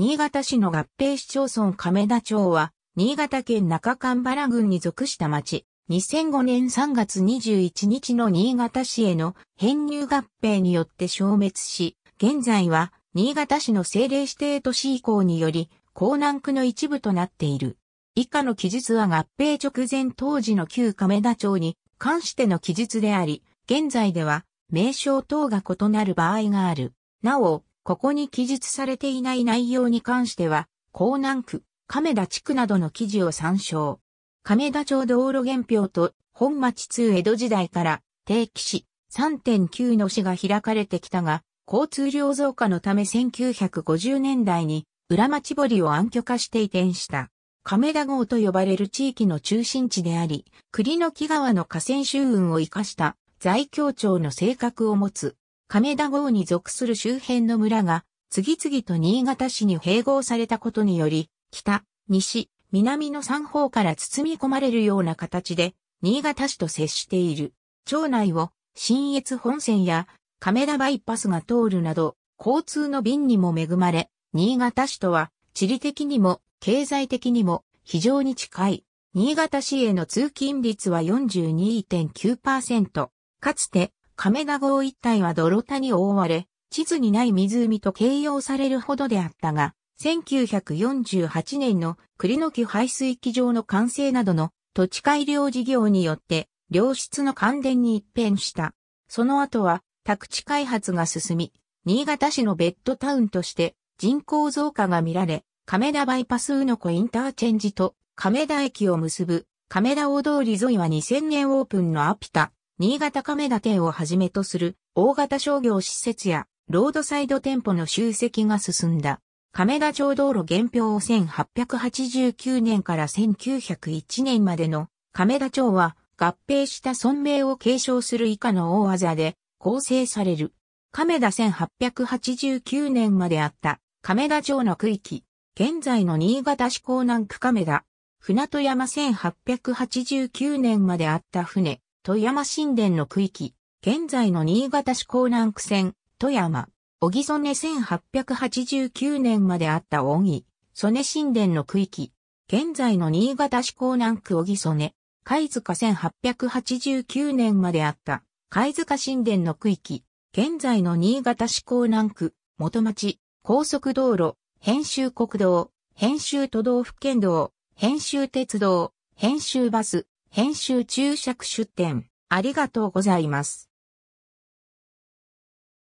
新潟市の合併市町村亀田町は、新潟県中間原郡に属した町、2005年3月21日の新潟市への編入合併によって消滅し、現在は新潟市の政令指定都市移行により、江南区の一部となっている。以下の記述は合併直前当時の旧亀田町に関しての記述であり、現在では名称等が異なる場合がある。なお、ここに記述されていない内容に関しては、江南区、亀田地区などの記事を参照。亀田町道路原表と本町通江戸時代から定期市3.9の市が開かれてきたが、交通量増加のため1950年代に裏町堀を暗渠化して移転した。亀田号と呼ばれる地域の中心地であり、栗の木川の河川周運を生かした在京町の性格を持つ亀田郷に属する周辺の村が、次々と新潟市に併合されたことにより、北、西、南の三方から包み込まれるような形で、新潟市と接している。町内を、新越本線や、亀田バイパスが通るなど、交通の便にも恵まれ、新潟市とは、地理的にも、経済的にも、非常に近い。新潟市への通勤率は42.9%。かつて、亀田郷一帯は泥田に覆われ、地図にない湖と形容されるほどであったが、1948年の栗の木排水機場の完成などの土地改良事業によって良質の関電に一変した。その後は宅地開発が進み、新潟市のベッドタウンとして人口増加が見られ、亀田バイパスうのこインターチェンジと亀田駅を結ぶ亀田大通り沿いは2000年オープンのアピタ新潟亀田店をはじめとする大型商業施設やロードサイド店舗の集積が進んだ。亀田町道路原表を1889年から1901年までの亀田町は合併した村名を継承する以下の大技で構成される。亀田1889年まであった亀田町の区域。現在の新潟市港南区亀田。船戸山1889年まであった船。富山神殿の区域、現在の新潟市港南区線、富山、小木曽根1889年まであった小木、曽根神殿の区域、現在の新潟市港南区小木曽根、貝塚1889年まであった貝塚神殿の区域、現在の新潟市港南区、元町、高速道路、編集国道、編集都道府県道、編集鉄道、編集バス、編集注釈出展、ありがとうございます。